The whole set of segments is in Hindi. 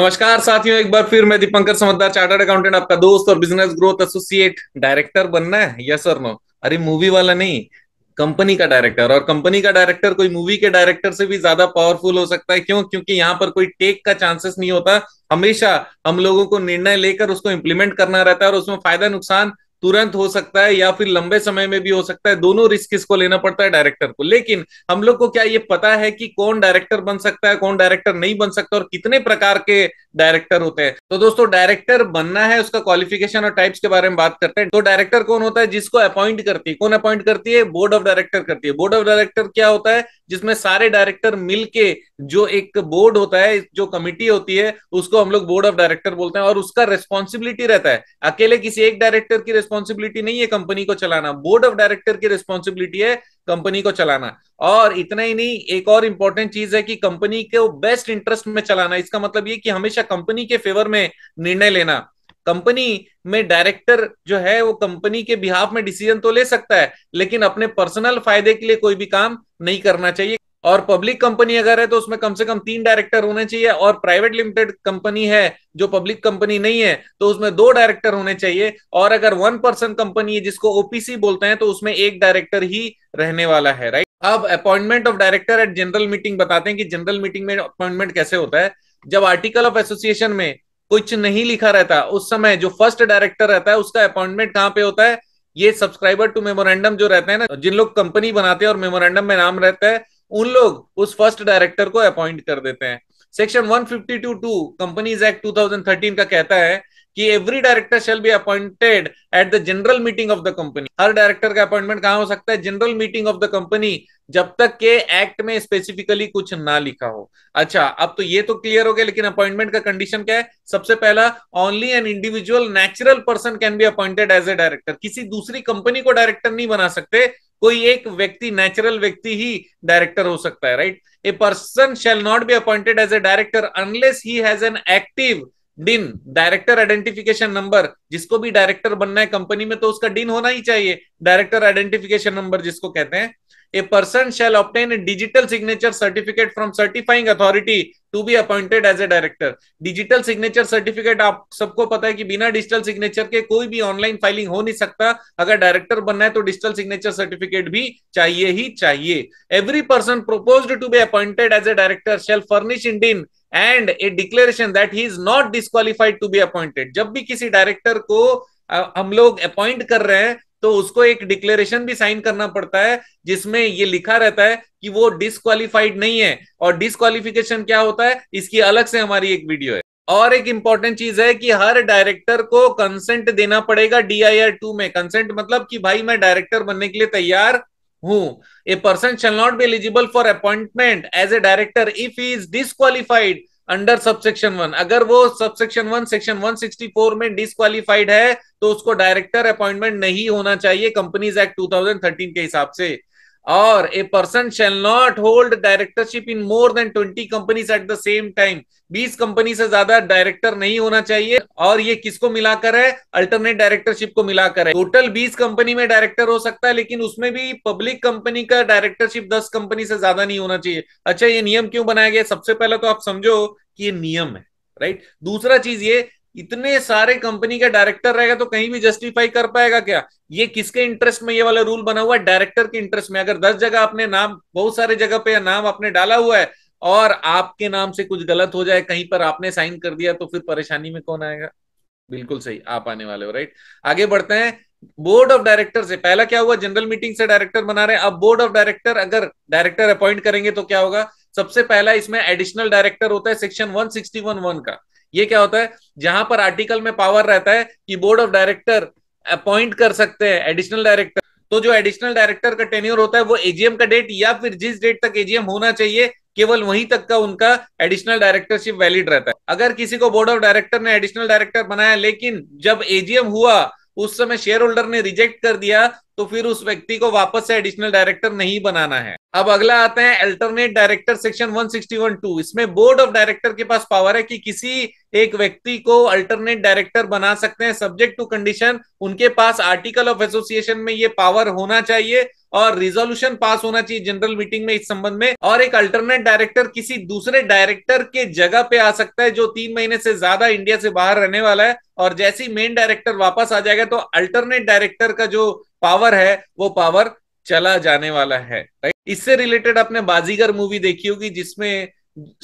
नमस्कार साथियों एक बार फिर मैं दीपंकर समझदार चार्टर्ड अकाउंटेंट आपका दोस्त और बिजनेस ग्रोथ एसोसिएट डायरेक्टर बनना है यस और नो अरे मूवी वाला नहीं कंपनी का डायरेक्टर और कंपनी का डायरेक्टर कोई मूवी के डायरेक्टर से भी ज्यादा पावरफुल हो सकता है क्यों क्योंकि यहाँ पर कोई टेक का चांसेस नहीं होता हमेशा हम लोगों को निर्णय लेकर उसको इम्प्लीमेंट करना रहता है और उसमें फायदा नुकसान तुरंत हो सकता है या फिर लंबे समय में भी हो सकता है दोनों रिस्क इसको लेना पड़ता है डायरेक्टर को लेकिन हम लोग को क्या ये पता है कि कौन डायरेक्टर बन सकता है कौन डायरेक्टर नहीं बन सकता और कितने प्रकार के डायरेक्टर होते हैं तो दोस्तों डायरेक्टर बनना है उसका क्वालिफिकेशन और टाइप्स के बारे में बात करते हैं तो डायरेक्टर कौन होता है जिसको अपॉइंट करती है कौन अपॉइंट करती है बोर्ड ऑफ डायरेक्टर करती है बोर्ड ऑफ डायरेक्टर क्या होता है जिसमें सारे डायरेक्टर मिलके जो एक बोर्ड होता है जो कमिटी होती है उसको हम लोग बोर्ड ऑफ डायरेक्टर बोलते हैं और उसका रेस्पॉन्सिबिलिटी रहता है अकेले किसी एक डायरेक्टर की रेस्पॉन्सिबिलिटी नहीं है कंपनी को चलाना बोर्ड ऑफ डायरेक्टर की रेस्पॉन्सिबिलिटी है कंपनी को चलाना और इतना ही नहीं एक और इंपॉर्टेंट चीज है कि कंपनी को बेस्ट इंटरेस्ट में चलाना इसका मतलब ये कि हमेशा कंपनी के फेवर में निर्णय लेना कंपनी में डायरेक्टर जो है वो कंपनी के बिहाफ में डिसीजन तो ले सकता है लेकिन अपने पर्सनल फायदे के लिए कोई भी काम नहीं करना चाहिए और पब्लिक कंपनी अगर है तो उसमें कम से कम तीन डायरेक्टर होने चाहिए और प्राइवेट लिमिटेड कंपनी है जो पब्लिक कंपनी नहीं है तो उसमें दो डायरेक्टर होने चाहिए और अगर वन पर्सन कंपनी है जिसको ओपीसी बोलते हैं तो उसमें एक डायरेक्टर ही रहने वाला है राइट अब appointment of director at general meeting बताते हैं कि जनरल मीटिंग में अपॉइंटमेंट कैसे होता है जब आर्टिकल ऑफ एसोसिएशन में कुछ नहीं लिखा रहता उस समय जो फर्स्ट डायरेक्टर रहता है उसका अपॉइंटमेंट कहाँ पे होता है ये सब्सक्राइबर टू मेमोरेंडम जो रहते हैं ना जिन लोग कंपनी बनाते हैं और मेमोरेंडम में नाम रहता है उन लोग उस फर्स्ट डायरेक्टर को अपॉइंट कर देते हैं section one fifty two two companies act two का कहता है कि every director shall be appointed at the general meeting of the company हर डायरेक्टर का अपॉइंटमेंट कहां हो सकता है general meeting of the company जब तक के एक्ट में स्पेसिफिकली कुछ ना लिखा हो अच्छा अब तो ये तो क्लियर हो गया लेकिन अपॉइंटमेंट का कंडीशन क्या है सबसे पहला only an individual natural person can be appointed as a director किसी दूसरी कंपनी को डायरेक्टर नहीं बना सकते कोई एक व्यक्ति नेचुरल व्यक्ति ही डायरेक्टर हो सकता है right a person shall not be appointed as a director unless he has an active DIN director identification number जिसको भी डायरेक्टर बनना है कंपनी में तो उसका डिन होना ही चाहिए डायरेक्टर आइडेंटिफिकेशन नंबर जिसको कहते हैं a person shall obtain digital signature certificate from certifying authority to be appointed as a director digital signature certificate आप सबको पता है कि बिना डिजिटल सिग्नेचर के कोई भी ऑनलाइन फाइलिंग हो नहीं सकता अगर डायरेक्टर बनना है तो डिजिटल सिग्नेचर सर्टिफिकेट भी चाहिए ही चाहिए every person propose to be appointed as a director shall furnish DIN and a declaration that he is not disqualified to be appointed जब भी किसी डायरेक्टर को हम लोग अपॉइंट कर रहे हैं तो उसको एक डिक्लेरेशन भी साइन करना पड़ता है जिसमें ये लिखा रहता है कि वो डिसक्वालिफाइड नहीं है और डिसक्वालिफिकेशन क्या होता है इसकी अलग से हमारी एक वीडियो है और एक इंपॉर्टेंट चीज है कि हर डायरेक्टर को कंसेंट देना पड़ेगा डी आई आर टू में कंसेंट मतलब कि भाई मैं डायरेक्टर बनने के लिए तैयार हूं a person shall not be eligible for appointment as a director if he is disqualified under subsection one अगर वो subsection one section one sixty four में डिसक्वालिफाइड है तो उसको डायरेक्टर अपॉइंटमेंट नहीं होना चाहिए companies act two thousand thirteen के हिसाब से और a person shall not hold directorship in more than twenty companies at the same time बीस कंपनी से ज्यादा डायरेक्टर नहीं होना चाहिए और ये किसको मिलाकर है अल्टरनेट डायरेक्टरशिप को मिलाकर है टोटल बीस कंपनी में डायरेक्टर हो सकता है लेकिन उसमें भी पब्लिक कंपनी का डायरेक्टरशिप दस कंपनी से ज्यादा नहीं होना चाहिए अच्छा ये नियम क्यों बनाया गया सबसे पहले तो आप समझो कि ये नियम है राइट दूसरा चीज ये इतने सारे कंपनी का डायरेक्टर रहेगा तो कहीं भी जस्टिफाई कर पाएगा क्या ये किसके इंटरेस्ट में ये वाला रूल बना हुआ है डायरेक्टर के इंटरेस्ट में अगर दस जगह आपने नाम बहुत सारे जगह पे नाम आपने डाला हुआ है और आपके नाम से कुछ गलत हो जाए कहीं पर आपने साइन कर दिया तो फिर परेशानी में कौन आएगा बिल्कुल सही आप आने वाले हो राइट आगे बढ़ते हैं बोर्ड ऑफ डायरेक्टर से पहला क्या हुआ जनरल मीटिंग से डायरेक्टर बना रहे हैं अब बोर्ड ऑफ डायरेक्टर अगर डायरेक्टर अपॉइंट करेंगे तो क्या होगा सबसे पहला इसमें एडिशनल डायरेक्टर होता है सेक्शन वन वन का ये क्या होता है जहां पर आर्टिकल में पावर रहता है कि बोर्ड ऑफ डायरेक्टर अपॉइंट कर सकते हैं एडिशनल डायरेक्टर तो जो एडिशनल डायरेक्टर का टेन्यूर होता है वो एजीएम का डेट या फिर जिस डेट तक एजीएम होना चाहिए केवल वहीं तक का उनका एडिशनल डायरेक्टरशिप वैलिड रहता है अगर किसी को बोर्ड ऑफ डायरेक्टर ने एडिशनल डायरेक्टर बनाया लेकिन जब एजीएम हुआ उस समय शेयर होल्डर ने रिजेक्ट कर दिया तो फिर उस व्यक्ति को वापस से एडिशनल डायरेक्टर नहीं बनाना है अब अगला आता है अल्टरनेट डायरेक्टर सेक्शन टू इसमें बोर्ड ऑफ डायरेक्टर के पास पावर है कि किसी एक व्यक्ति को अल्टरनेट डायरेक्टर बना सकते हैं सब्जेक्ट टू कंडीशन उनके पास आर्टिकल ऑफ एसोसिएशन में ये पावर होना चाहिए और रिजोल्यूशन पास होना चाहिए जनरल मीटिंग में इस संबंध में और एक अल्टरनेट डायरेक्टर किसी दूसरे डायरेक्टर के जगह पे आ सकता है जो तीन महीने से ज्यादा इंडिया से बाहर रहने वाला है और जैसे ही मेन डायरेक्टर वापस आ जाएगा तो अल्टरनेट डायरेक्टर का जो पावर है वो पावर चला जाने वाला है इससे रिलेटेड आपने बाजीगर मूवी देखी होगी जिसमें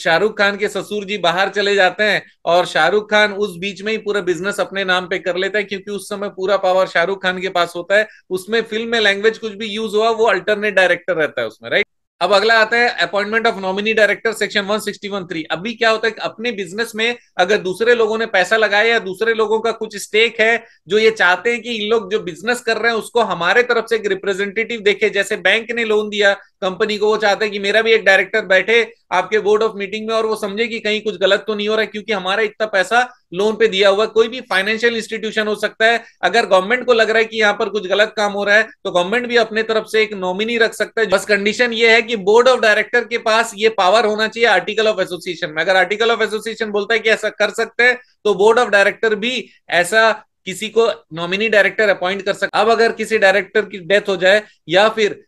शाहरुख खान के ससुर जी बाहर चले जाते हैं और शाहरुख खान उस बीच में ही पूरा बिजनेस अपने नाम पे कर लेता है क्योंकि उस समय पूरा पावर शाहरुख खान के पास होता है उसमें फिल्म में लैंग्वेज कुछ भी यूज हुआ वो अल्टरनेट डायरेक्टर रहता है उसमें राइट अब अगला आता है appointment of nominee director section one sixty one three अभी क्या होता है कि अपने बिजनेस में अगर दूसरे लोगों ने पैसा लगाया या दूसरे लोगों का कुछ स्टेक है जो ये चाहते हैं कि इन लोग जो बिजनेस कर रहे हैं उसको हमारे तरफ से एक रिप्रेजेंटेटिव देखे जैसे बैंक ने लोन दिया कंपनी को वो चाहता है कि मेरा भी एक डायरेक्टर बैठे आपके बोर्ड ऑफ मीटिंग में और वो समझे कि कहीं कुछ गलत तो नहीं हो रहा है क्योंकि हमारा इतना पैसा लोन पे दिया हुआ कोई भी फाइनेंशियल इंस्टीट्यूशन हो सकता है अगर गवर्नमेंट को लग रहा है कि यहाँ पर कुछ गलत काम हो रहा है तो गवर्नमेंट भी अपने तरफ से एक नॉमिनी रख सकता है बस कंडीशन ये है कि बोर्ड ऑफ डायरेक्टर के पास ये पावर होना चाहिए आर्टिकल ऑफ एसोसिएशन में अगर आर्टिकल ऑफ एसोसिएशन बोलता है कि ऐसा कर सकते हैं तो बोर्ड ऑफ डायरेक्टर भी ऐसा किसी को नॉमिनी डायरेक्टर अपॉइंट कर सकता अब अगर किसी डायरेक्टर की डेथ हो जाए या फिर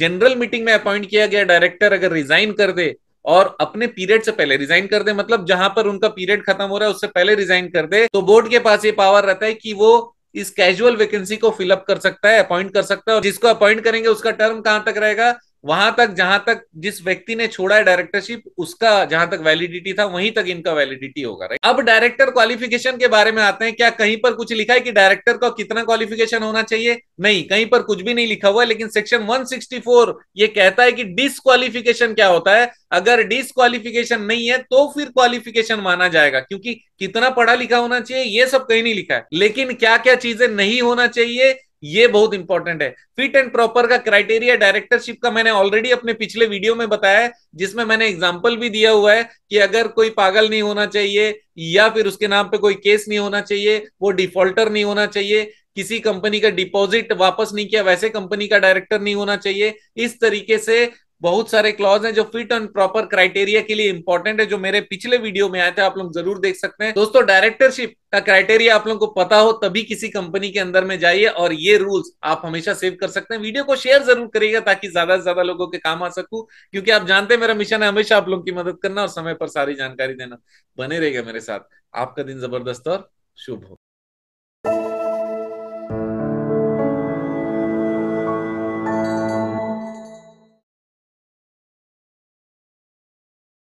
जनरल मीटिंग में अपॉइंट किया गया डायरेक्टर अगर रिजाइन कर दे और अपने पीरियड से पहले रिजाइन कर दे मतलब जहां पर उनका पीरियड खत्म हो रहा है उससे पहले रिजाइन कर दे तो बोर्ड के पास ये पावर रहता है कि वो इस कैजुअल वैकेंसी को फिलअप कर सकता है अपॉइंट कर सकता है और जिसको अपॉइंट करेंगे उसका टर्म कहां तक रहेगा वहां तक जहां तक जिस व्यक्ति ने छोड़ा है डायरेक्टरशिप उसका जहां तक वैलिडिटी था वहीं तक इनका वैलिडिटी होगा राइट अब डायरेक्टर क्वालिफिकेशन के बारे में आते हैं क्या कहीं पर कुछ लिखा है कि डायरेक्टर का कितना क्वालिफिकेशन होना चाहिए नहीं कहीं पर कुछ भी नहीं लिखा हुआ लेकिन सेक्शन वन ये कहता है कि डिसक्वालिफिकेशन क्या होता है अगर डिसक्वालिफिकेशन नहीं है तो फिर क्वालिफिकेशन माना जाएगा क्योंकि कितना पढ़ा लिखा होना चाहिए ये सब कहीं नहीं लिखा है लेकिन क्या क्या चीजें नहीं होना चाहिए ये बहुत इंपॉर्टेंट है फिट एंड प्रॉपर का क्राइटेरिया डायरेक्टरशिप का मैंने ऑलरेडी अपने पिछले वीडियो में बताया है जिसमें मैंने एग्जाम्पल भी दिया हुआ है कि अगर कोई पागल नहीं होना चाहिए या फिर उसके नाम पे कोई केस नहीं होना चाहिए वो डिफॉल्टर नहीं होना चाहिए किसी कंपनी का डिपॉजिट वापस नहीं किया वैसे कंपनी का डायरेक्टर नहीं होना चाहिए इस तरीके से बहुत सारे क्लॉज हैं जो फिट एंड प्रॉपर क्राइटेरिया के लिए इंपॉर्टेंट है जो मेरे पिछले वीडियो में आए थे आप लोग जरूर देख सकते हैं दोस्तों डायरेक्टरशिप का क्राइटेरिया आप लोग को पता हो तभी किसी कंपनी के अंदर में जाइए और ये रूल्स आप हमेशा सेव कर सकते हैं वीडियो को शेयर जरूर करिएगा ताकि ज्यादा से ज्यादा लोगों के काम आ सकू क्योंकि आप जानते हैं मेरा मिशन है हमेशा आप लोगों की मदद करना और समय पर सारी जानकारी देना बने रहेगा मेरे साथ आपका दिन जबरदस्त और शुभ हो